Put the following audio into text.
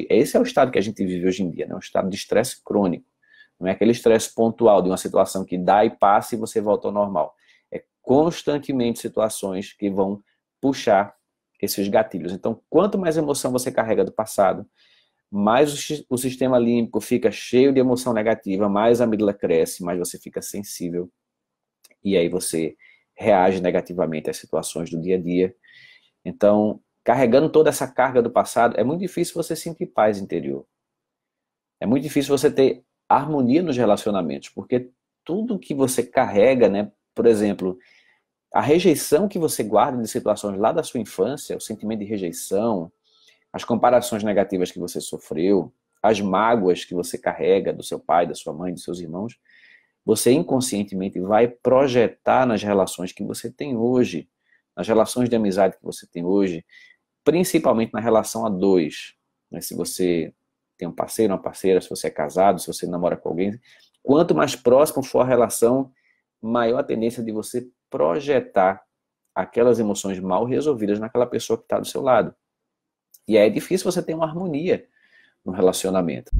gente, esse é o estado que a gente vive hoje em dia, né? um estado de estresse crônico. Não é aquele estresse pontual de uma situação que dá e passa e você volta ao normal. É constantemente situações que vão puxar esses gatilhos. Então, quanto mais emoção você carrega do passado, mais o sistema límbico fica cheio de emoção negativa, mais a amígdala cresce, mais você fica sensível. E aí você reage negativamente às situações do dia a dia. Então, carregando toda essa carga do passado, é muito difícil você sentir paz interior. É muito difícil você ter harmonia nos relacionamentos, porque tudo que você carrega, né, por exemplo, a rejeição que você guarda de situações lá da sua infância, o sentimento de rejeição, as comparações negativas que você sofreu, as mágoas que você carrega do seu pai, da sua mãe, dos seus irmãos, você inconscientemente vai projetar nas relações que você tem hoje nas relações de amizade que você tem hoje, principalmente na relação a dois. Né? Se você tem um parceiro, uma parceira, se você é casado, se você namora com alguém, quanto mais próximo for a relação, maior a tendência de você projetar aquelas emoções mal resolvidas naquela pessoa que está do seu lado. E aí é difícil você ter uma harmonia no relacionamento.